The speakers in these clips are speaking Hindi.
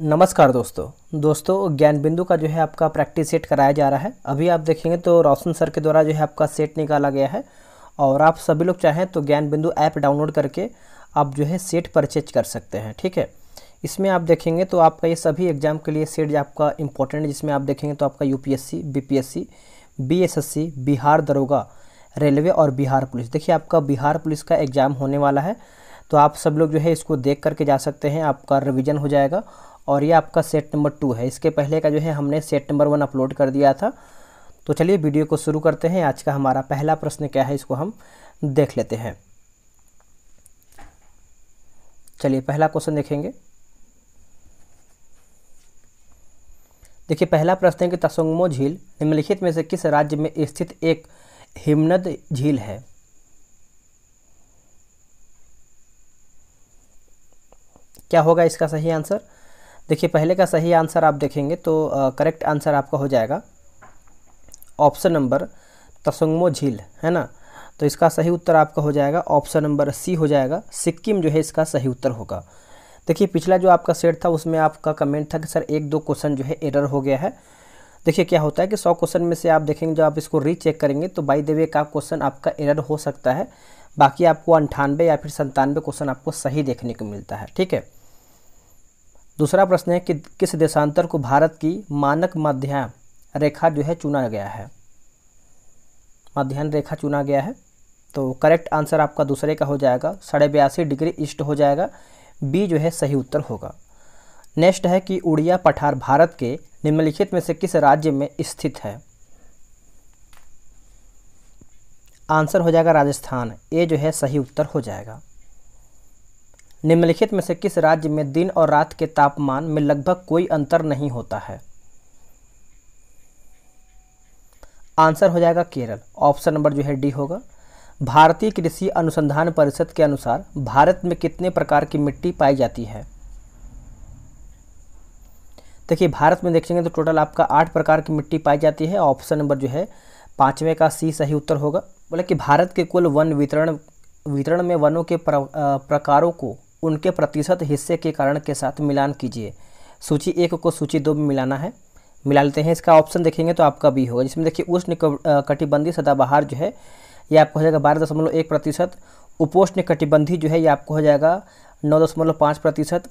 नमस्कार दोस्तों दोस्तों ज्ञान बिंदु का जो है आपका प्रैक्टिस सेट कराया जा रहा है अभी आप देखेंगे तो रोशन सर के द्वारा जो है आपका सेट निकाला गया है और आप सभी लोग चाहें तो ज्ञान बिंदु ऐप डाउनलोड करके आप जो है सेट परचेज कर सकते हैं ठीक है इसमें आप देखेंगे तो आपका ये सभी एग्जाम के लिए सेट आपका इम्पोर्टेंट है जिसमें आप देखेंगे तो आपका यूपीएससी एस सी बिहार दरोगा रेलवे और बिहार पुलिस देखिए आपका बिहार पुलिस का एग्ज़ाम होने वाला है तो आप सब लोग जो है इसको देख करके जा सकते हैं आपका रिविज़न हो जाएगा और ये आपका सेट नंबर टू है इसके पहले का जो है हमने सेट नंबर वन अपलोड कर दिया था तो चलिए वीडियो को शुरू करते हैं आज का हमारा पहला प्रश्न क्या है इसको हम देख लेते हैं चलिए पहला क्वेश्चन देखेंगे देखिए पहला प्रश्न है कि तसंगमो झील निम्नलिखित में से किस राज्य में स्थित एक हिमनद झील है क्या होगा इसका सही आंसर देखिए पहले का सही आंसर आप देखेंगे तो करेक्ट आंसर आपका हो जाएगा ऑप्शन नंबर तसंगमो झील है ना तो इसका सही उत्तर आपका हो जाएगा ऑप्शन नंबर सी हो जाएगा सिक्किम जो है इसका सही उत्तर होगा देखिए पिछला जो आपका सेट था उसमें आपका कमेंट था कि सर एक दो क्वेश्चन जो है एरर हो गया है देखिए क्या होता है कि सौ क्वेश्चन में से आप देखेंगे जब आप इसको रीचेक करेंगे तो बाई दे वे का क्वेश्चन आपका एरर हो सकता है बाकी आपको अंठानवे या फिर संतानवे क्वेश्चन आपको सही देखने को मिलता है ठीक है दूसरा प्रश्न है कि किस देशांतर को भारत की मानक माध्यान रेखा जो है चुना गया है माध्यान रेखा चुना गया है तो करेक्ट आंसर आपका दूसरे का हो जाएगा साढ़े बयासी डिग्री ईस्ट हो जाएगा बी जो है सही उत्तर होगा नेक्स्ट है कि उड़िया पठार भारत के निम्नलिखित में से किस राज्य में स्थित है आंसर हो जाएगा राजस्थान ए जो है सही उत्तर हो जाएगा निम्नलिखित में से किस राज्य में दिन और रात के तापमान में लगभग कोई अंतर नहीं होता है आंसर हो जाएगा केरल ऑप्शन नंबर जो है डी होगा भारतीय कृषि अनुसंधान परिषद के अनुसार भारत में कितने प्रकार की मिट्टी पाई जाती है देखिए भारत में देखेंगे तो टोटल आपका आठ प्रकार की मिट्टी पाई जाती है ऑप्शन नंबर जो है पांचवें का सी सही उत्तर होगा बोले कि भारत के कुल वन वितरण वितरण में वनों के प्र, आ, प्रकारों को उनके प्रतिशत हिस्से के कारण के साथ मिलान कीजिए सूची एक को सूची दो में मिलाना है मिला लेते हैं इसका ऑप्शन देखेंगे तो आपका बी होगा जिसमें देखिए उष्ण कटिबंधी सदाबहार जो है ये आपको हो जाएगा बारह दशमलव एक प्रतिशत उपोष्ण कटिबंधी जो है ये आपको हो जाएगा नौ दशमलव पाँच प्रतिशत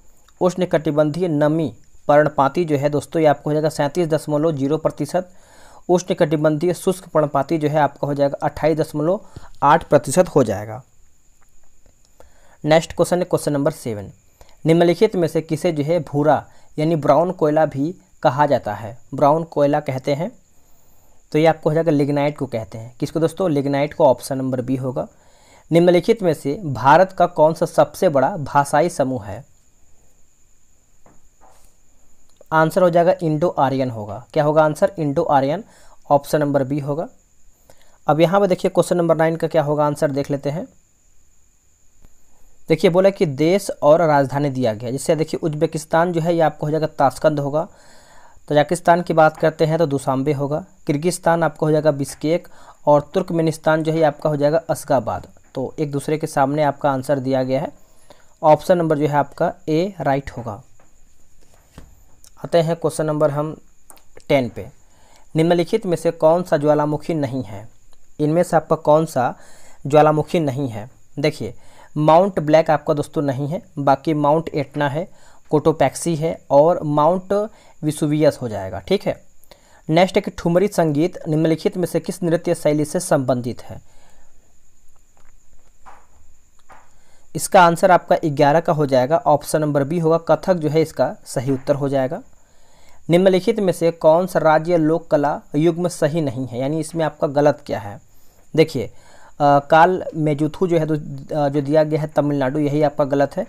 उष्ण कटिबंधीय नमी पर्णपाती जो है दोस्तों ये आपको हो जाएगा सैंतीस दशमलव जीरो प्रतिशत उष्ण कटिबंधीय शुष्क पर्णपाती जो है आपका हो जाएगा अट्ठाईस दशमलव आठ प्रतिशत हो जाएगा नेक्स्ट क्वेश्चन है क्वेश्चन नंबर सेवन निम्नलिखित में से किसे जो है भूरा यानी ब्राउन कोयला भी कहा जाता है ब्राउन कोयला कहते हैं तो ये आपको हो जाएगा लिग्नाइट को कहते हैं किसको दोस्तों लिग्नाइट को ऑप्शन नंबर बी होगा निम्नलिखित में से भारत का कौन सा सबसे बड़ा भाषाई समूह है आंसर हो जाएगा इंडो आर्यन होगा क्या होगा आंसर इंडो आर्यन ऑप्शन नंबर बी होगा अब यहाँ पर देखिए क्वेश्चन नंबर नाइन का क्या होगा आंसर देख लेते हैं देखिए बोला कि देश और राजधानी दिया गया जिससे देखिए उज्बेकिस्तान जो है ये आपको हो जाएगा ताशकंद होगा तजाकिस्तान की बात करते हैं तो दुशांबे होगा किर्गिस्तान आपका हो जाएगा बिस्केक और तुर्कमेनिस्तान जो है आपका हो जाएगा असगाबाद तो एक दूसरे के सामने आपका आंसर दिया गया है ऑप्शन नंबर जो है आपका ए राइट होगा आते हैं क्वेश्चन नंबर हम टेन पे निम्नलिखित में से कौन सा ज्वालामुखी नहीं है इनमें से आपका कौन सा ज्वालामुखी नहीं है देखिए माउंट ब्लैक आपका दोस्तों नहीं है बाकी माउंट एटना है कोटोपैक्सी है और माउंट विसुवियस हो जाएगा ठीक है नेक्स्ट एक ठुमरी संगीत निम्नलिखित में से किस नृत्य शैली से संबंधित है इसका आंसर आपका ग्यारह का हो जाएगा ऑप्शन नंबर बी होगा कथक जो है इसका सही उत्तर हो जाएगा निम्नलिखित में से कौन सा राज्य लोक कला युग में सही नहीं है यानी इसमें आपका गलत क्या है देखिए काल मेजुथू जो है जो दिया गया है तमिलनाडु यही आपका गलत है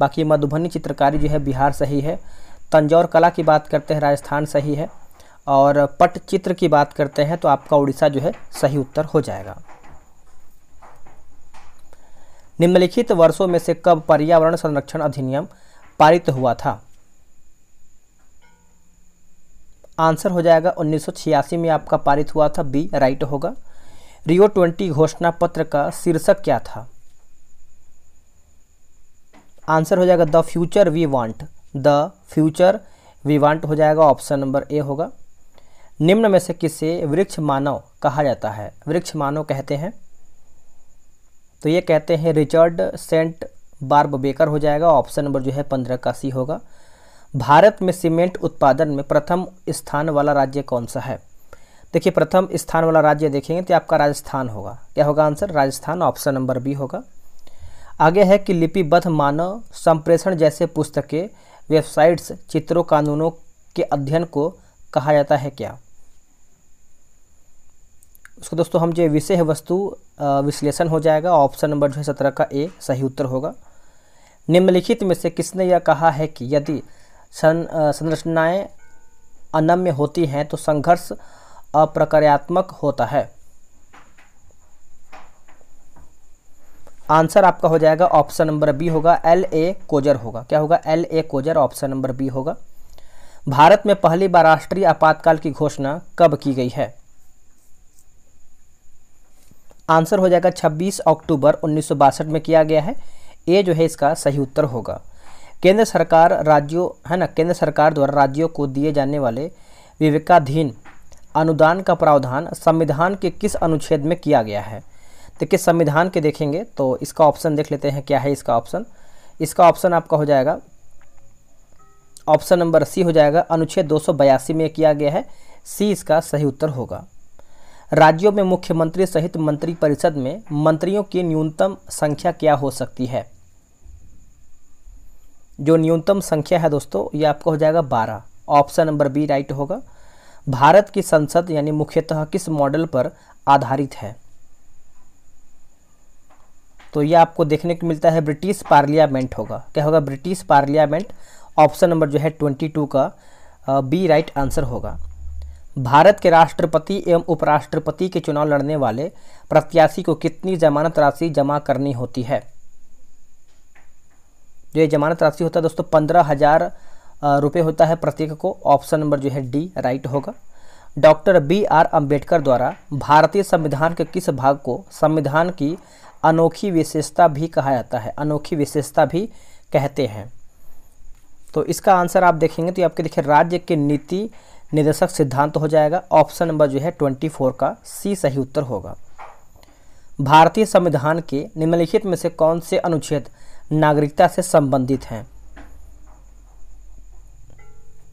बाकी मधुबनी चित्रकारी जो है बिहार सही है तंजौर कला की बात करते हैं राजस्थान सही है और पट चित्र की बात करते हैं तो आपका उड़ीसा जो है सही उत्तर हो जाएगा निम्नलिखित वर्षों में से कब पर्यावरण संरक्षण अधिनियम पारित हुआ था आंसर हो जाएगा 1986 में आपका पारित हुआ था बी राइट होगा रियो ट्वेंटी घोषणा पत्र का शीर्षक क्या था आंसर हो जाएगा the future we want the future we want हो जाएगा ऑप्शन नंबर ए होगा निम्न में से किसे वृक्ष मानव कहा जाता है वृक्ष मानव कहते हैं तो ये कहते हैं रिचर्ड सेंट बार्ब बेकर हो जाएगा ऑप्शन नंबर जो है पंद्रह का सी होगा भारत में सीमेंट उत्पादन में प्रथम स्थान वाला राज्य कौन सा है देखिए प्रथम स्थान वाला राज्य देखेंगे तो आपका राजस्थान होगा क्या होगा answer Rajasthan option number B होगा आगे है कि लिपिबद्ध मानव संप्रेषण जैसे पुस्तकें वेबसाइट्स चित्रों कानूनों के अध्ययन को कहा जाता है क्या उसको दोस्तों हम जो विषय वस्तु विश्लेषण हो जाएगा ऑप्शन नंबर जो है सत्रह का ए सही उत्तर होगा निम्नलिखित में से किसने यह कहा है कि यदि संरचनाएं अनम्य होती हैं तो संघर्ष अप्रक्रियात्मक होता है आंसर आपका हो जाएगा ऑप्शन नंबर बी होगा एल ए कोजर होगा क्या होगा L A Coser option number B होगा भारत में पहली बार राष्ट्रीय आपातकाल की घोषणा कब की गई है आंसर हो जाएगा 26 अक्टूबर उन्नीस में किया गया है ए जो है इसका सही उत्तर होगा केंद्र सरकार राज्यों है ना केंद्र सरकार द्वारा राज्यों को दिए जाने वाले विवेकाधीन अनुदान का प्रावधान संविधान के किस अनुच्छेद में किया गया है तो किस संविधान के देखेंगे तो इसका ऑप्शन देख लेते हैं क्या है इसका ऑप्शन इसका ऑप्शन आपका हो जाएगा ऑप्शन नंबर सी हो जाएगा अनुच्छेद दो में किया गया है सी इसका सही उत्तर होगा राज्यों में मुख्यमंत्री सहित मंत्रिपरिषद में मंत्रियों की न्यूनतम संख्या क्या हो सकती है जो न्यूनतम संख्या है दोस्तों ये आपका हो जाएगा बारह ऑप्शन नंबर बी राइट होगा भारत की संसद यानी मुख्यतः किस मॉडल पर आधारित है तो यह आपको देखने को मिलता है ब्रिटिश पार्लियामेंट होगा क्या होगा ब्रिटिश पार्लियामेंट ऑप्शन नंबर जो है ट्वेंटी टू का बी राइट आंसर होगा भारत के राष्ट्रपति एवं उपराष्ट्रपति के चुनाव लड़ने वाले प्रत्याशी को कितनी जमानत राशि जमा करनी होती है जो ये जमानत राशि होता है दोस्तों पंद्रह हज़ार रुपये होता है प्रत्येक को ऑप्शन नंबर जो है डी राइट होगा डॉक्टर बी आर अम्बेडकर द्वारा भारतीय संविधान के किस भाग को संविधान की अनोखी विशेषता भी कहा जाता है अनोखी विशेषता भी कहते हैं तो इसका आंसर आप देखेंगे तो आपके देखिए राज्य के नीति निर्देशक सिद्धांत हो जाएगा ऑप्शन नंबर जो है ट्वेंटी फोर का सी सही उत्तर होगा भारतीय संविधान के निम्नलिखित में से कौन से अनुच्छेद नागरिकता से संबंधित हैं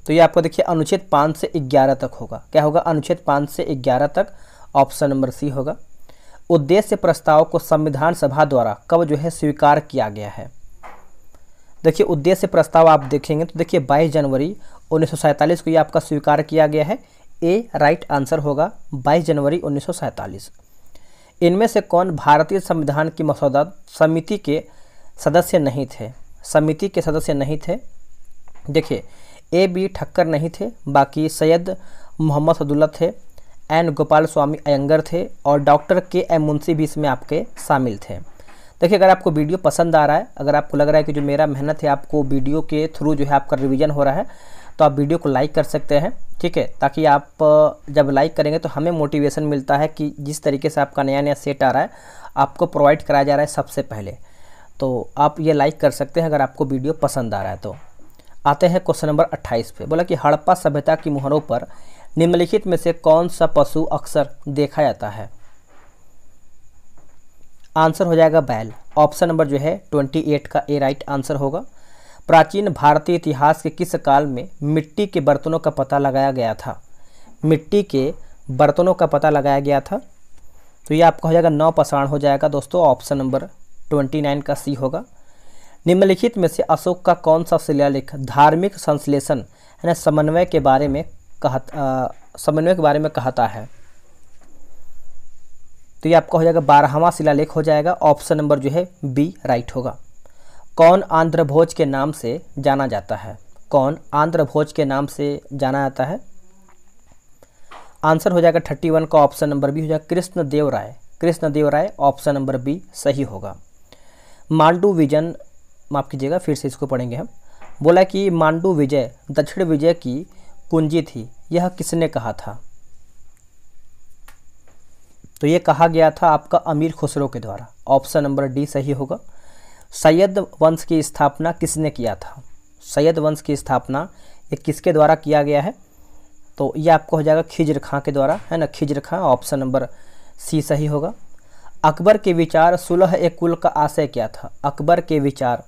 तो ये आपको देखिए अनुच्छेद पाँच से ग्यारह तक होगा क्या होगा अनुच्छेद पाँच से ग्यारह तक ऑप्शन नंबर सी होगा उद्देश्य प्रस्ताव को संविधान सभा द्वारा कब जो है स्वीकार किया गया है देखिए उद्देश्य प्रस्ताव आप देखेंगे तो देखिए 22 जनवरी उन्नीस को ये आपका स्वीकार किया गया है ए राइट आंसर होगा 22 जनवरी उन्नीस इनमें से कौन भारतीय संविधान की मसौदा समिति के सदस्य नहीं थे समिति के सदस्य नहीं थे देखिए ए बी ठक्कर नहीं थे बाकी सैयद मोहम्मद सदुल्ला थे एन गोपाल स्वामी अयंगर थे और डॉक्टर के एम मुंशी भी इसमें आपके शामिल थे देखिए अगर आपको वीडियो पसंद आ रहा है अगर आपको लग रहा है कि जो मेरा मेहनत है आपको वीडियो के थ्रू जो है आपका रिवीजन हो रहा है तो आप वीडियो को लाइक कर सकते हैं ठीक है ताकि आप जब लाइक करेंगे तो हमें मोटिवेशन मिलता है कि जिस तरीके से आपका नया नया सेट आ रहा है आपको प्रोवाइड कराया जा रहा है सबसे पहले तो आप ये लाइक कर सकते हैं अगर आपको वीडियो पसंद आ रहा है तो आते हैं क्वेश्चन नंबर 28 पे बोला कि हड़प्पा सभ्यता की मुहरों पर निम्नलिखित में से कौन सा पशु अक्सर देखा जाता है आंसर हो जाएगा बैल ऑप्शन नंबर जो है 28 का ए राइट आंसर होगा प्राचीन भारतीय इतिहास के किस काल में मिट्टी के बर्तनों का पता लगाया गया था मिट्टी के बर्तनों का पता लगाया गया था तो ये आपका हो जाएगा नौ पसाण हो जाएगा दोस्तों ऑप्शन नंबर ट्वेंटी नाइन का सी होगा निम्नलिखित में से अशोक का कौन सा शिलालेख धार्मिक संश्लेषण यानी समन्वय के बारे में कहा समन्वय के बारे में कहता है तो ये आपका हो जाएगा बारहवा शिलालेख हो जाएगा ऑप्शन नंबर जो है बी राइट होगा कौन आंध्र भोज के नाम से जाना जाता है कौन आंध्र भोज के नाम से जाना जाता है आंसर हो जाएगा थर्टी वन का ऑप्शन नंबर बी हो जाएगा Krishna Dev Rai Krishna Dev Rai option number B सही होगा मांडू विजन माफ़ कीजिएगा फिर से इसको पढ़ेंगे हम बोला कि मांडू विजय दक्षिण विजय की कुंजी थी यह किसने कहा था तो यह कहा गया था आपका अमीर खुसरो के द्वारा ऑप्शन नंबर डी सही होगा सैयद वंश की स्थापना किसने किया था सैयद वंश की स्थापना ये किसके द्वारा किया गया है तो ये आपको हो जाएगा खिजर खां के द्वारा है ना Khizr Khan option number C सही होगा अकबर के विचार सुलह ए कुल का आशय क्या था अकबर के विचार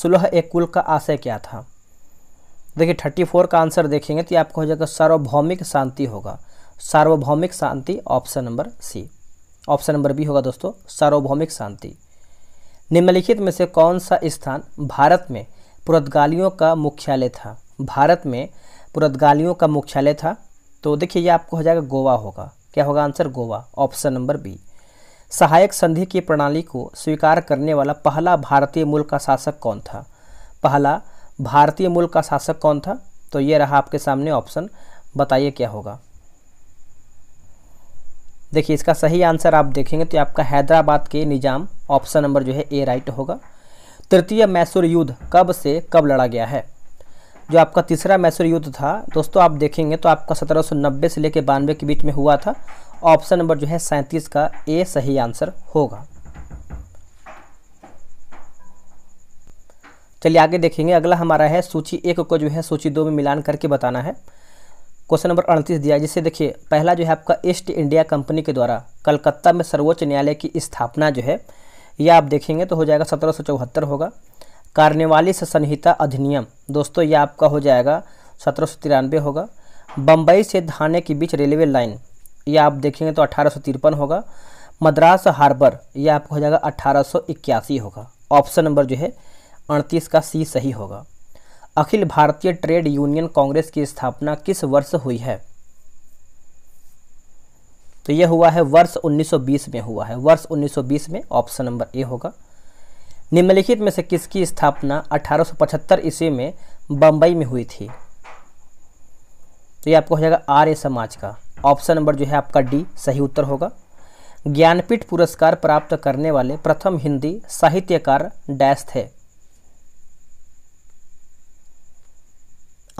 सुलह ए कुल का आशय क्या था देखिए थर्टी फोर का आंसर देखेंगे तो आपको हो जाएगा सार्वभौमिक शांति होगा सार्वभौमिक शांति option number C option number B होगा दोस्तों सार्वभौमिक शांति निम्नलिखित में से कौन सा स्थान भारत में पुरतगालियों का मुख्यालय था भारत में पुरतगालियों का मुख्यालय था तो देखिए ये आपको हो जाएगा गोवा होगा क्या होगा answer Goa option number B सहायक संधि की प्रणाली को स्वीकार करने वाला पहला भारतीय मूल का शासक कौन था पहला भारतीय मूल का शासक कौन था तो ये रहा आपके सामने ऑप्शन बताइए क्या होगा देखिए इसका सही आंसर आप देखेंगे तो आपका हैदराबाद के निज़ाम ऑप्शन नंबर जो है ए राइट होगा तृतीय मैसूर युद्ध कब से कब लड़ा गया है जो आपका तीसरा मैसूर युद्ध था दोस्तों आप देखेंगे तो आपका 1790 से लेकर बानवे के बीच में हुआ था ऑप्शन नंबर जो है सैंतीस का ए सही आंसर होगा चलिए आगे देखेंगे अगला हमारा है सूची एक को जो है सूची दो में मिलान करके बताना है क्वेश्चन नंबर अड़तीस दिया जिसे जिससे देखिए पहला जो है आपका ईस्ट इंडिया कंपनी के द्वारा कलकत्ता में सर्वोच्च न्यायालय की स्थापना जो है यह आप देखेंगे तो हो जाएगा सत्रह सौ चौहत्तर होगा कार्निवाली से संहिता अधिनियम दोस्तों यह आपका हो जाएगा सत्रह सौ तिरानवे होगा बम्बई से धाने के बीच रेलवे लाइन ये आप देखेंगे तो अठारह होगा मद्रास हार्बर ये आपको हो जाएगा अठारह होगा ऑप्शन नंबर जो है अड़तीस का सी सही होगा अखिल भारतीय ट्रेड यूनियन कांग्रेस की स्थापना किस वर्ष हुई है तो यह हुआ है वर्ष 1920 में हुआ है वर्ष 1920 में ऑप्शन नंबर ए होगा निम्नलिखित में से किसकी स्थापना 1875 ईस्वी में बंबई में हुई थी तो यह आपको हो जाएगा आर्य समाज का ऑप्शन नंबर जो है आपका डी सही उत्तर होगा ज्ञानपीठ पुरस्कार प्राप्त करने वाले प्रथम हिंदी साहित्यकार डैश थे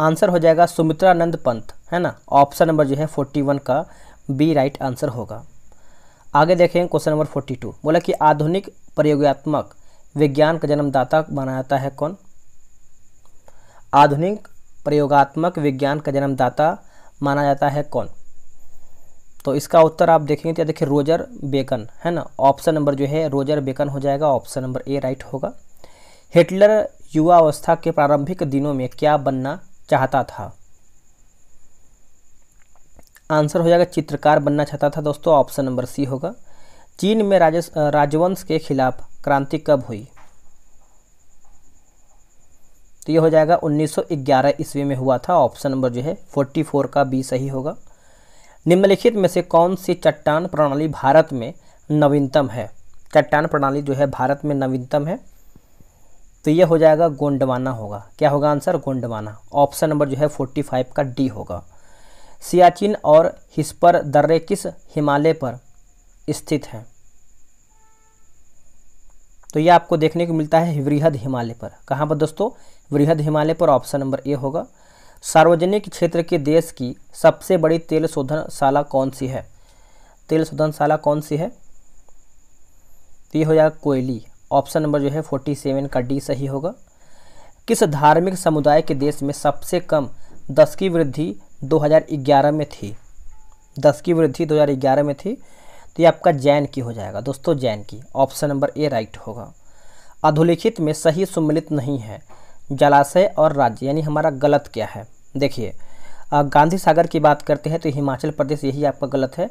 आंसर हो जाएगा सुमित्रानंद पंत है ना ऑप्शन नंबर जो है फोर्टी वन का बी राइट आंसर होगा आगे देखें क्वेश्चन नंबर फोर्टी टू बोला कि आधुनिक प्रयोगात्मक विज्ञान का जन्मदाता माना जाता है कौन आधुनिक प्रयोगात्मक विज्ञान का जन्मदाता माना जाता है कौन तो इसका उत्तर आप देखेंगे तो देखिए रोजर बेकन है ना ऑप्शन नंबर जो है रोजर बेकन हो जाएगा ऑप्शन नंबर ए राइट होगा हिटलर युवा अवस्था के प्रारंभिक दिनों में क्या बनना चाहता था आंसर हो जाएगा चित्रकार बनना चाहता था दोस्तों ऑप्शन नंबर सी होगा चीन में राजवंश के खिलाफ क्रांति कब हुई तो ये हो जाएगा 1911 ईस्वी में हुआ था ऑप्शन नंबर जो है 44 का बी सही होगा निम्नलिखित में से कौन सी चट्टान प्रणाली भारत में नवीनतम है चट्टान प्रणाली जो है भारत में नवीनतम है तो ये हो जाएगा गोंडवाना होगा क्या होगा आंसर गोंडवाना ऑप्शन नंबर जो है फोर्टी फाइव का डी होगा सियाचिन और हिस्पर दर्रे किस हिमालय पर स्थित हैं तो ये आपको देखने को मिलता है वृहद हिमालय पर कहाँ पर दोस्तों वृहद हिमालय पर ऑप्शन नंबर ए होगा सार्वजनिक क्षेत्र के देश की सबसे बड़ी तेल शोधनशाला कौन सी है तेल शोधनशाला कौन सी है तो ये हो जाएगा कोयली ऑप्शन नंबर जो है फोर्टी सेवन का डी सही होगा किस धार्मिक समुदाय के देश में सबसे कम दस की वृद्धि 2011 में थी दस की वृद्धि 2011 में थी तो ये आपका जैन की हो जाएगा दोस्तों जैन की ऑप्शन नंबर ए राइट होगा अधोलिखित में सही सम्मिलित नहीं है जलाशय और राज्य यानी हमारा गलत क्या है देखिए गांधी सागर की बात करते हैं तो हिमाचल प्रदेश यही आपका गलत है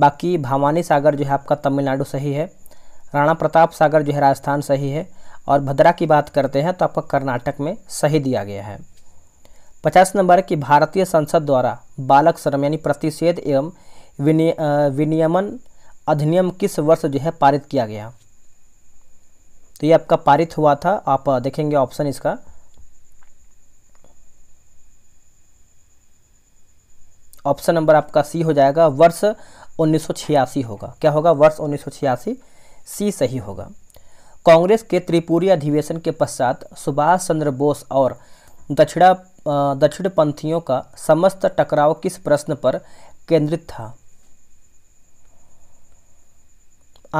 बाकी भवानी सागर जो है आपका तमिलनाडु सही है राणा प्रताप सागर जो है राजस्थान सही है और भद्रा की बात करते हैं तो आपका कर्नाटक में सही दिया गया है पचास नंबर की भारतीय संसद द्वारा बालक श्रम यानी प्रतिषेध एवं विनियमन अधिनियम किस वर्ष जो है पारित किया गया तो ये आपका पारित हुआ था आप देखेंगे ऑप्शन इसका ऑप्शन नंबर आपका सी हो जाएगा वर्ष उन्नीस होगा क्या होगा वर्ष उन्नीस सी सही होगा कांग्रेस के त्रिपुरी अधिवेशन के पश्चात सुभाष चंद्र बोस और दक्षिणा दक्षिणपंथियों का समस्त टकराव किस प्रश्न पर केंद्रित था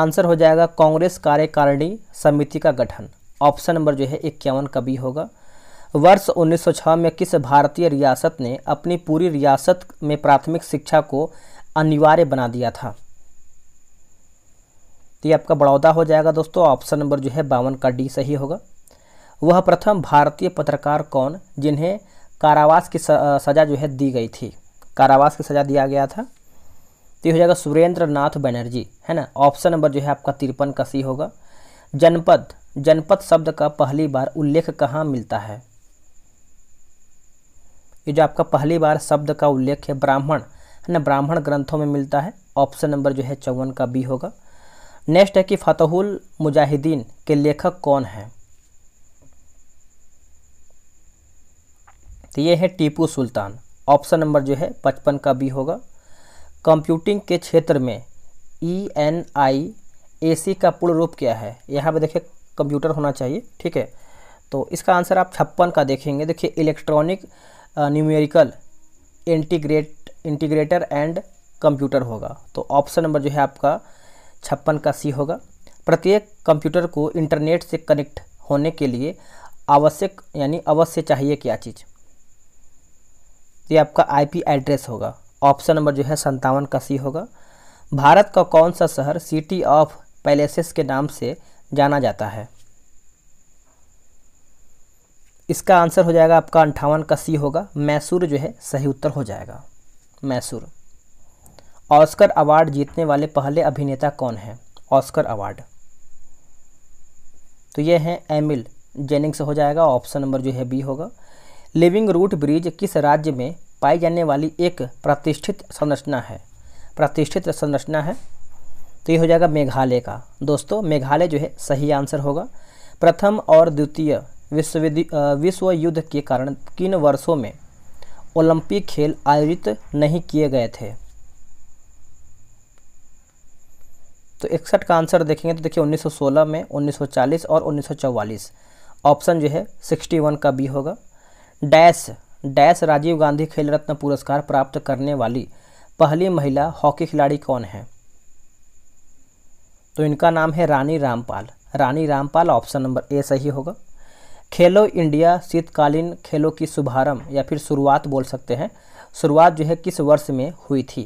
आंसर हो जाएगा कांग्रेस कार्यकारिणी समिति का गठन ऑप्शन नंबर जो है इक्यावन का बी होगा वर्ष 1906 में किस भारतीय रियासत ने अपनी पूरी रियासत में प्राथमिक शिक्षा को अनिवार्य बना दिया था तो ये आपका बड़ौदा हो जाएगा दोस्तों ऑप्शन नंबर जो है बावन का डी सही होगा वह प्रथम भारतीय पत्रकार कौन जिन्हें कारावास की सज़ा जो है दी गई थी कारावास की सज़ा दिया गया था तो ये हो जाएगा सुरेंद्र नाथ बनर्जी है ना ऑप्शन नंबर जो है आपका तिरपन का सी होगा जनपद जनपद शब्द का पहली बार उल्लेख कहाँ मिलता है ये जो आपका पहली बार शब्द का उल्लेख है ब्राह्मण है ना ब्राह्मण ग्रंथों में मिलता है ऑप्शन नंबर जो है चौवन का बी होगा नेक्स्ट है कि फतहुल मुजाहिदीन के लेखक कौन हैं तो ये है टीपू सुल्तान ऑप्शन नंबर जो है पचपन का बी होगा कंप्यूटिंग के क्षेत्र में ई एन आई ए सी का पूर्ण रूप क्या है यहाँ पे देखिए कंप्यूटर होना चाहिए ठीक है तो इसका आंसर आप छप्पन का देखेंगे देखिए electronic numerical integrate integrator and computer होगा तो ऑप्शन नंबर जो है आपका छप्पन का सी होगा प्रत्येक कंप्यूटर को इंटरनेट से कनेक्ट होने के लिए आवश्यक यानी अवश्य चाहिए क्या चीज़ ये आपका आईपी एड्रेस होगा ऑप्शन नंबर जो है संतावन का सी होगा भारत का कौन सा शहर सिटी ऑफ पैलेसेस के नाम से जाना जाता है इसका आंसर हो जाएगा आपका अंठावन का सी होगा मैसूर जो है सही उत्तर हो जाएगा मैसूर ऑस्कर अवार्ड जीतने वाले पहले अभिनेता कौन हैं ऑस्कर अवार्ड तो ये हैं एमिल जेनिंग्स हो जाएगा ऑप्शन नंबर जो है बी होगा लिविंग रूट ब्रिज किस राज्य में पाई जाने वाली एक प्रतिष्ठित संरचना है प्रतिष्ठित संरचना है तो ये हो जाएगा मेघालय का दोस्तों मेघालय जो है सही आंसर होगा प्रथम और द्वितीय विश्व विश्व युद्ध के कारण किन वर्षों में ओलंपिक खेल आयोजित नहीं किए गए थे तो इकसठ का आंसर देखेंगे तो देखिए 1916 में 1940 और 1944 ऑप्शन जो है 61 का बी होगा डैश डैश राजीव गांधी खेल रत्न पुरस्कार प्राप्त करने वाली पहली महिला हॉकी खिलाड़ी कौन है तो इनका नाम है Rani Rampal Rani Rampal option number A सही होगा खेलो इंडिया शीतकालीन खेलों की शुभारंभ या फिर शुरुआत बोल सकते हैं शुरुआत जो है किस वर्ष में हुई थी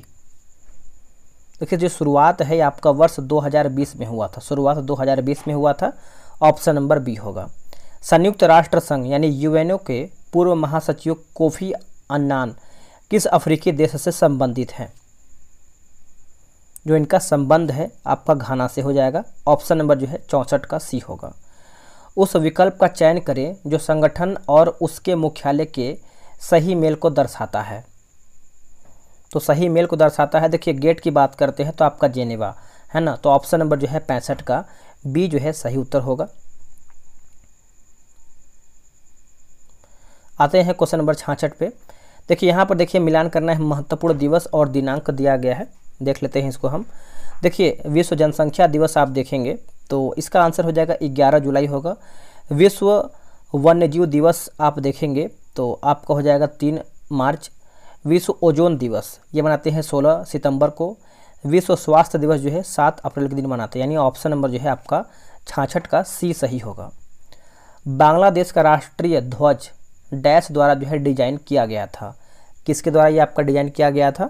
देखिए जो शुरुआत है आपका वर्ष 2020 में हुआ था शुरुआत 2020 में हुआ था ऑप्शन नंबर बी होगा संयुक्त राष्ट्र संघ यानी यूएनओ के पूर्व महासचिव कोफी अन्नान किस अफ्रीकी देश से संबंधित हैं जो इनका संबंध है आपका घाना से हो जाएगा ऑप्शन नंबर जो है चौंसठ का सी होगा उस विकल्प का चयन करें जो संगठन और उसके मुख्यालय के सही मेल को दर्शाता है तो सही मेल को दर्शाता है देखिए गेट की बात करते हैं तो आपका जेनेवा है ना तो ऑप्शन नंबर जो है पैंसठ का बी जो है सही उत्तर होगा आते हैं क्वेश्चन नंबर छाछठ पे देखिए यहाँ पर देखिए मिलान करना है महत्वपूर्ण दिवस और दिनांक दिया गया है देख लेते हैं इसको हम देखिए विश्व जनसंख्या दिवस आप देखेंगे तो इसका आंसर हो जाएगा ग्यारह जुलाई होगा विश्व वन्यजीव दिवस आप देखेंगे तो आपका हो जाएगा तीन मार्च विश्व ओजोन दिवस ये मनाते हैं सोलह सितंबर को विश्व स्वास्थ्य दिवस जो है सात अप्रैल के दिन मनाते हैं यानी ऑप्शन नंबर जो है आपका छाछठ का सी सही होगा बांग्लादेश का राष्ट्रीय ध्वज डैश द्वारा जो है डिजाइन किया गया था किसके द्वारा ये आपका डिजाइन किया गया था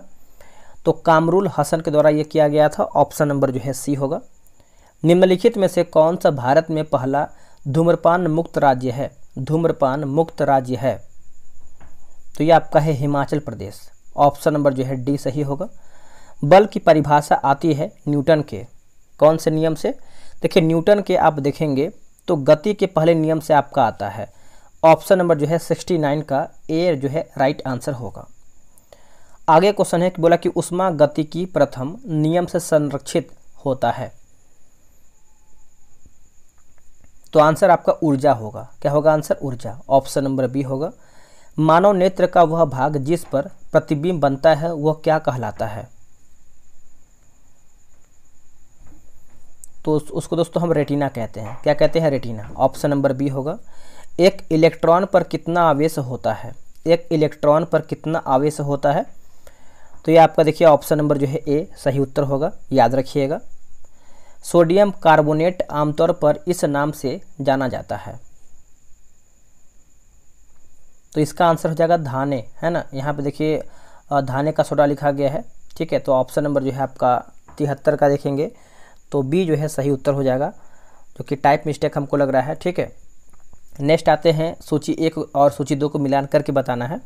तो कामरुल हसन के द्वारा ये किया गया था ऑप्शन नंबर जो है सी होगा निम्नलिखित में से कौन सा भारत में पहला धूम्रपान मुक्त राज्य है धूम्रपान मुक्त राज्य है तो ये आपका है हिमाचल प्रदेश ऑप्शन नंबर जो है डी सही होगा बल की परिभाषा आती है न्यूटन के कौन से नियम से देखिए न्यूटन के आप देखेंगे तो गति के पहले नियम से आपका आता है ऑप्शन नंबर जो है सिक्सटी नाइन का ए जो है राइट आंसर होगा आगे क्वेश्चन है कि बोला कि उष्मा गति की प्रथम नियम से संरक्षित होता है तो आंसर आपका ऊर्जा होगा क्या होगा आंसर ऊर्जा ऑप्शन नंबर बी होगा मानव नेत्र का वह भाग जिस पर प्रतिबिंब बनता है वह क्या कहलाता है तो उसको दोस्तों हम रेटिना कहते हैं क्या कहते हैं रेटिना ऑप्शन नंबर बी होगा एक इलेक्ट्रॉन पर कितना आवेश होता है एक इलेक्ट्रॉन पर कितना आवेश होता है तो ये आपका देखिए ऑप्शन नंबर जो है ए सही उत्तर होगा याद रखिएगा सोडियम कार्बोनेट आमतौर पर इस नाम से जाना जाता है तो इसका आंसर हो जाएगा धाने है ना यहाँ पे देखिए धाने का सोडा लिखा गया है ठीक है तो ऑप्शन नंबर जो है आपका तिहत्तर का देखेंगे तो बी जो है सही उत्तर हो जाएगा जो कि टाइप मिस्टेक हमको लग रहा है ठीक है नेक्स्ट आते हैं सूची एक और सूची दो को मिलान करके बताना है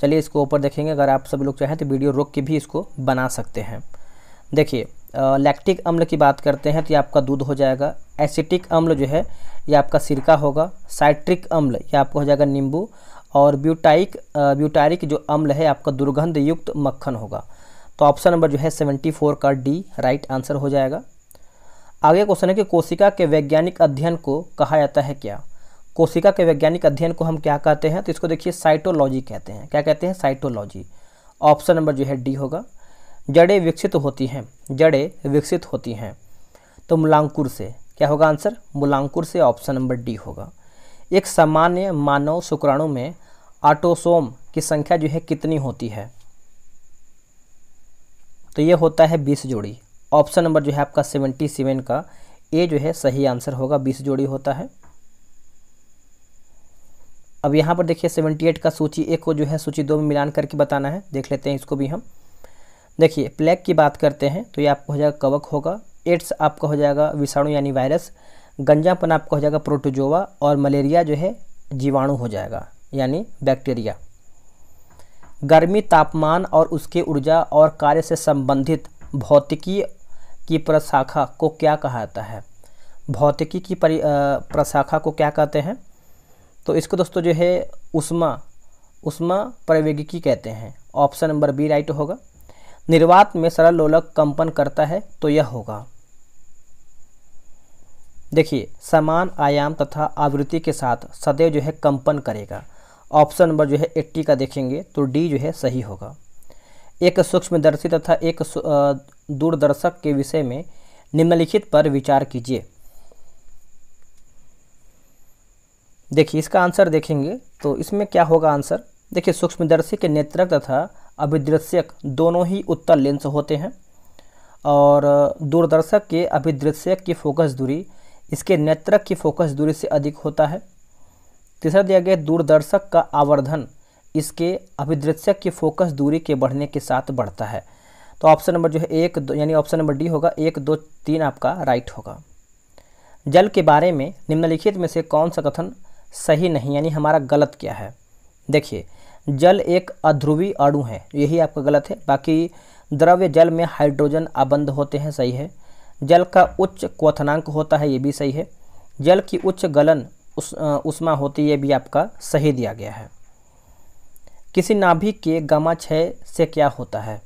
चलिए इसको ऊपर देखेंगे अगर आप सब लोग चाहें तो वीडियो रोक के भी इसको बना सकते हैं देखिए लैक्टिक अम्ल की बात करते हैं तो ये आपका दूध हो जाएगा एसिटिक अम्ल जो है ये आपका सिरका होगा साइट्रिक अम्ल ये आपका हो जाएगा नींबू और ब्यूटाइक ब्यूटारिक जो अम्ल है आपका दुर्गंध युक्त मक्खन होगा तो ऑप्शन नंबर जो है सेवेंटी फोर का डी राइट आंसर हो जाएगा आगे क्वेश्चन है कि कोशिका के वैज्ञानिक अध्ययन को कहा जाता है क्या कोशिका के वैज्ञानिक अध्ययन को हम क्या कहते हैं तो इसको देखिए साइटोलॉजी कहते हैं क्या कहते हैं साइटोलॉजी ऑप्शन नंबर जो है डी होगा जड़ें विकसित होती हैं जड़ें विकसित होती हैं तो मुलांकुर से क्या होगा आंसर मुलांकुर से ऑप्शन नंबर डी होगा एक सामान्य मानव शुक्राणु में ऑटोसोम की संख्या जो है कितनी होती है तो ये होता है बीस जोड़ी ऑप्शन नंबर जो है आपका सेवेंटी सेवन का ए जो है सही आंसर होगा बीस जोड़ी होता है अब यहाँ पर देखिए सेवेंटी एट का सूची एक को जो है सूची दो में मिलान करके बताना है देख लेते हैं इसको भी हम देखिए प्लेग की बात करते हैं तो ये आपका हो जाएगा कवक होगा एड्स आपका हो जाएगा विषाणु यानी वायरस गंजापन आपका हो जाएगा प्रोटोजोवा और मलेरिया जो है जीवाणु हो जाएगा यानी बैक्टीरिया गर्मी तापमान और उसके ऊर्जा और कार्य से संबंधित भौतिकी की प्रशाखा को क्या कहा जाता है भौतिकी की प्रशाखा को क्या कहते हैं तो इसको दोस्तों जो है उष्मा उष्मा प्रवेगिकी कहते हैं ऑप्शन नंबर बी राइट होगा निर्वात में सरल लोलक कंपन करता है तो यह होगा देखिए समान आयाम तथा आवृत्ति के साथ सदैव जो है कंपन करेगा ऑप्शन नंबर जो है एट्टी का देखेंगे तो डी जो है सही होगा एक सूक्ष्मदर्शी तथा एक दूरदर्शक के विषय में निम्नलिखित पर विचार कीजिए देखिए इसका आंसर देखेंगे तो इसमें क्या होगा आंसर देखिए सूक्ष्मदर्शी के नेत्रक तथा अभिदृश्यक दोनों ही उत्तर लेंस होते हैं और दूरदर्शक के अभिदृश्यक की फोकस दूरी इसके नेत्रक की फोकस दूरी से अधिक होता है तीसरा दिया गया दूरदर्शक का आवर्धन इसके अभिदृश्यक की फोकस दूरी के बढ़ने के साथ बढ़ता है तो ऑप्शन नंबर जो है एक दो यानी ऑप्शन नंबर डी होगा एक दो तीन आपका राइट होगा जल के बारे में निम्नलिखित में से कौन सा कथन सही नहीं यानी हमारा गलत क्या है देखिए जल एक अध्रुवी अणु है यही आपका गलत है बाकी द्रव्य जल में हाइड्रोजन आबंध होते हैं सही है जल का उच्च क्वथनांक होता है ये भी सही है जल की उच्च गलन उस उष्मा होती है भी आपका सही दिया गया है किसी नाभिक के गमा छय से क्या होता है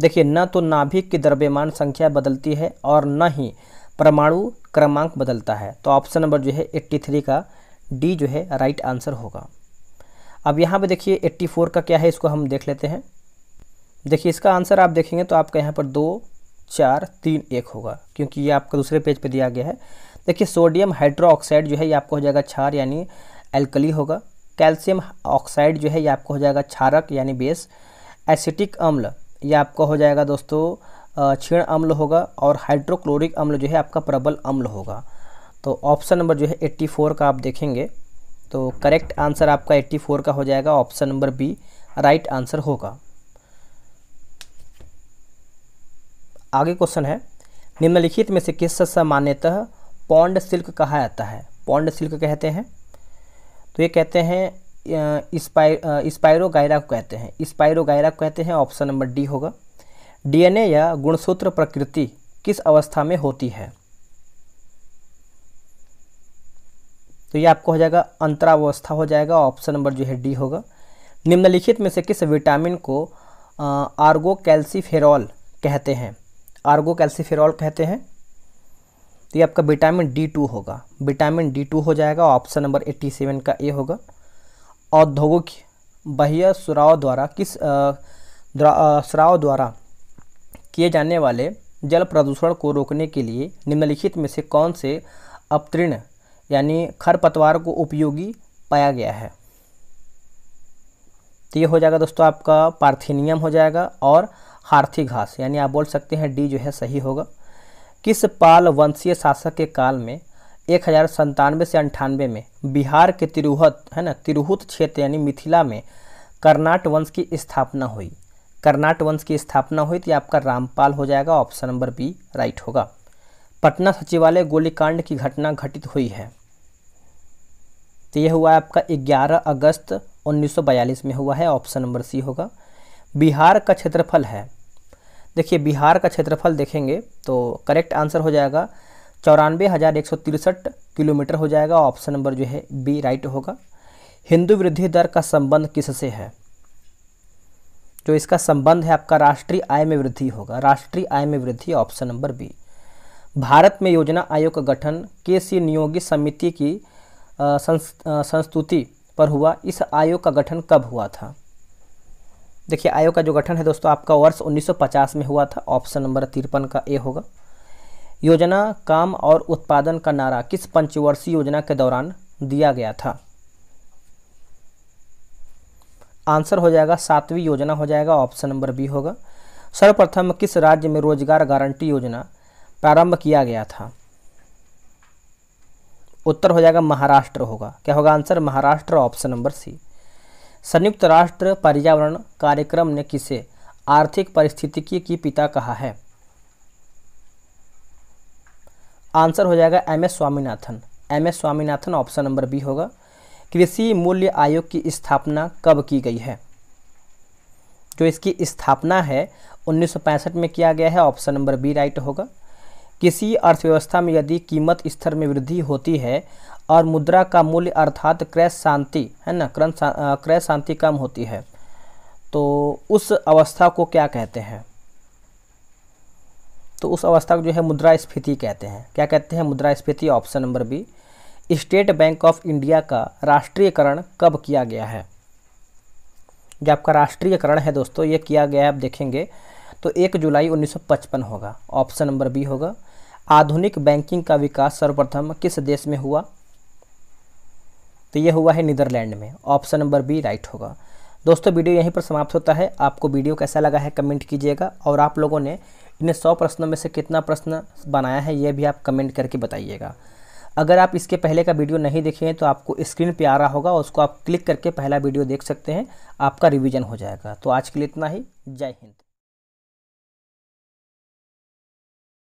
देखिए न तो नाभिक की द्रव्यमान संख्या बदलती है और न ही परमाणु क्रमांक बदलता है तो ऑप्शन नंबर जो है 83 का डी जो है राइट आंसर होगा अब यहाँ पे देखिए 84 का क्या है इसको हम देख लेते हैं देखिए इसका आंसर आप देखेंगे तो आपका यहाँ पर दो चार तीन एक होगा क्योंकि ये आपका दूसरे पेज पे दिया गया है देखिए सोडियम हाइड्रोक्साइड जो है ये आपको हो जाएगा क्षार यानी एल्कली होगा कैल्शियम ऑक्साइड जो है ये आपको हो जाएगा क्षारक यानी बेस एसिटिक अम्ल ये आपका हो जाएगा दोस्तों क्षीण अम्ल होगा और हाइड्रोक्लोरिक अम्ल जो है आपका प्रबल अम्ल होगा तो ऑप्शन नंबर जो है 84 का आप देखेंगे तो करेक्ट आंसर आपका 84 का हो जाएगा option number B right answer होगा आगे क्वेश्चन है निम्नलिखित में से किस सामान्यतः पौंड सिल्क कहा जाता है पौंड सिल्क कहते हैं तो ये कहते हैं इस्पाइरो गायरा को कहते हैं गायरा को कहते हैं ऑप्शन नंबर डी होगा डीएनए या गुणसूत्र प्रकृति किस अवस्था में होती है तो ये आपको हो जाएगा अंतरावस्था हो जाएगा ऑप्शन नंबर जो है डी होगा निम्नलिखित में से किस विटामिन को आर्गो कैल्सीफेरॉल कहते हैं आर्गो कैल्सीफेरॉल कहते हैं तो ये आपका विटामिन डी टू होगा विटामिन डी टू हो जाएगा ऑप्शन नंबर एट्टी सेवन का ए होगा औद्योगिक बाह्य सुराव द्वारा किस सुराव द्वारा किए जाने वाले जल प्रदूषण को रोकने के लिए निम्नलिखित में से कौन से अवतीर्ण यानी खरपतवार को उपयोगी पाया गया है तो ये हो जाएगा दोस्तों आपका पार्थिनियम हो जाएगा और हार्थी घास यानी आप बोल सकते हैं डी जो है सही होगा किस पाल वंशीय शासक के काल में एक हज़ार संतानवे से अंठानवे में बिहार के तिरुहत है ना तिरुहुत क्षेत्र यानी मिथिला में कर्नाट वंश की स्थापना हुई कर्नाट वंश की स्थापना हुई तो आपका रामपाल हो जाएगा ऑप्शन नंबर बी राइट होगा पटना सचिवालय गोलीकांड की घटना घटित हुई है तो यह हुआ है आपका 11 अगस्त 1942 में हुआ है ऑप्शन नंबर सी होगा बिहार का क्षेत्रफल है देखिए बिहार का क्षेत्रफल देखेंगे तो करेक्ट आंसर हो जाएगा चौरानवे हज़ार एक सौ तिरसठ किलोमीटर हो जाएगा ऑप्शन नंबर जो है बी राइट होगा हिंदू वृद्धि दर का संबंध किससे है जो इसका संबंध है आपका राष्ट्रीय आय में वृद्धि होगा राष्ट्रीय आय में वृद्धि ऑप्शन नंबर बी भारत में योजना आयोग का गठन के सी नियोगी समिति की संस्तुति पर हुआ इस आयोग का गठन कब हुआ था देखिए आयोग का जो गठन है दोस्तों आपका वर्ष 1950 में हुआ था ऑप्शन नंबर तिरपन का ए होगा योजना काम और उत्पादन का नारा किस पंचवर्षीय योजना के दौरान दिया गया था आंसर हो जाएगा सातवीं योजना हो जाएगा ऑप्शन नंबर बी होगा सर्वप्रथम किस राज्य में रोजगार गारंटी योजना प्रारंभ किया गया था उत्तर हो जाएगा महाराष्ट्र होगा क्या होगा answer Maharashtra option number C संयुक्त राष्ट्र पर्यावरण कार्यक्रम ने किसे आर्थिक परिस्थितिकी की पिता कहा है आंसर हो जाएगा M S Swaminathan M S Swaminathan option number B होगा कृषि मूल्य आयोग की स्थापना कब की गई है जो इसकी स्थापना है उन्नीस में किया गया है ऑप्शन नंबर बी राइट होगा किसी अर्थव्यवस्था में यदि कीमत स्तर में वृद्धि होती है और मुद्रा का मूल्य अर्थात क्रय शांति है ना क्रम क्रय शांति कम होती है तो उस अवस्था को क्या कहते हैं तो उस अवस्था को जो है मुद्रास्फीति कहते हैं क्या कहते हैं मुद्रा स्फीति option number B State Bank of India का राष्ट्रीयकरण कब किया गया है जो आपका राष्ट्रीयकरण है दोस्तों ये किया गया है आप देखेंगे तो एक जुलाई 1955 होगा ऑप्शन नंबर बी होगा आधुनिक बैंकिंग का विकास सर्वप्रथम किस देश में हुआ तो यह हुआ है नीदरलैंड में ऑप्शन नंबर बी राइट होगा दोस्तों वीडियो यहीं पर समाप्त होता है आपको वीडियो कैसा लगा है कमेंट कीजिएगा और आप लोगों ने इन सौ प्रश्नों में से कितना प्रश्न बनाया है यह भी आप कमेंट करके बताइएगा अगर आप इसके पहले का वीडियो नहीं देखे हैं तो आपको स्क्रीन पे आ रहा होगा उसको आप क्लिक करके पहला वीडियो देख सकते हैं आपका रिवीजन हो जाएगा तो आज के लिए इतना ही जय हिंद